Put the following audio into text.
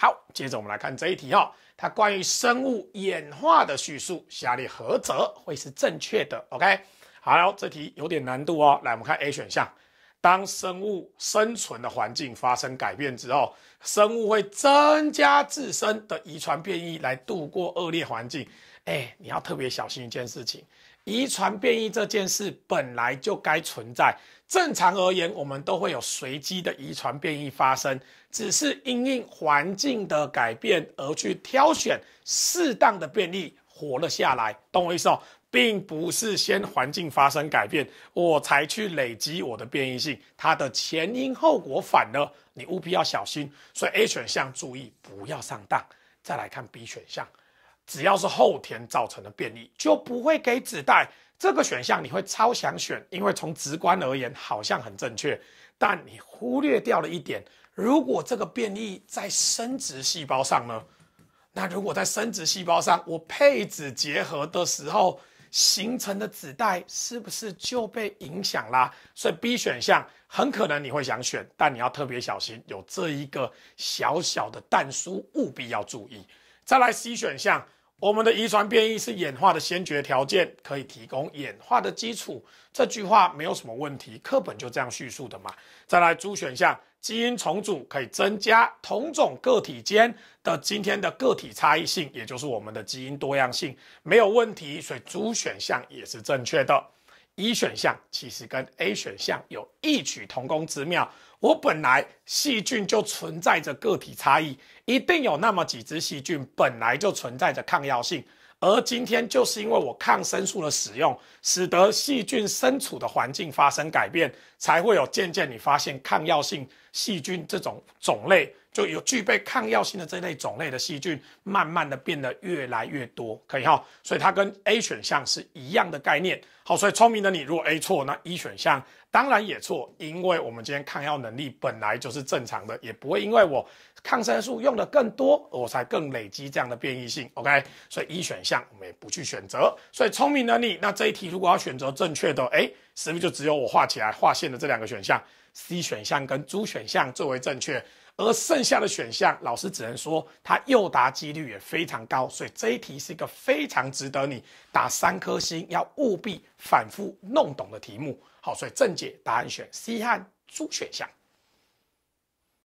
好，接着我们来看这一题哦。它关于生物演化的叙述，下列何者会是正确的？OK，好了，这题有点难度哦。来，我们看 A 选项，当生物生存的环境发生改变之后，生物会增加自身的遗传变异来度过恶劣环境。哎，你要特别小心一件事情，遗传变异这件事本来就该存在。正常而言，我们都会有随机的遗传变异发生，只是因应环境的改变而去挑选适当的变异活了下来。懂我意思哦，并不是先环境发生改变，我才去累积我的变异性，它的前因后果反了。你务必要小心，所以 A 选项注意不要上当。再来看 B 选项。只要是后天造成的变异，就不会给子代这个选项，你会超想选，因为从直观而言好像很正确，但你忽略掉了一点，如果这个变异在生殖细胞上呢？那如果在生殖细胞上，我配子结合的时候形成的子代是不是就被影响啦？所以 B 选项很可能你会想选，但你要特别小心，有这一个小小的蛋书务必要注意。再来 C 选项。我们的遗传变异是演化的先决条件，可以提供演化的基础。这句话没有什么问题，课本就这样叙述的嘛。再来，猪选项，基因重组可以增加同种个体间的今天的个体差异性，也就是我们的基因多样性，没有问题，所以猪选项也是正确的。一选项其实跟 A 选项有异曲同工之妙。我本来细菌就存在着个体差异，一定有那么几只细菌本来就存在着抗药性，而今天就是因为我抗生素的使用，使得细菌身处的环境发生改变，才会有渐渐你发现抗药性。细菌这种种类就有具备抗药性的这类种类的细菌，慢慢的变得越来越多，可以哈，所以它跟 A 选项是一样的概念，好，所以聪明的你，如果 A 错，那 E 选项当然也错，因为我们今天抗药能力本来就是正常的，也不会因为我抗生素用的更多，我才更累积这样的变异性，OK，所以 E 选项我们也不去选择，所以聪明的你，那这一题如果要选择正确的，诶，是不是就只有我画起来划线的这两个选项？C 选项跟猪选项最为正确，而剩下的选项老师只能说它诱答几率也非常高，所以这一题是一个非常值得你打三颗星，要务必反复弄懂的题目。好，所以正解答案选 C 和猪选项。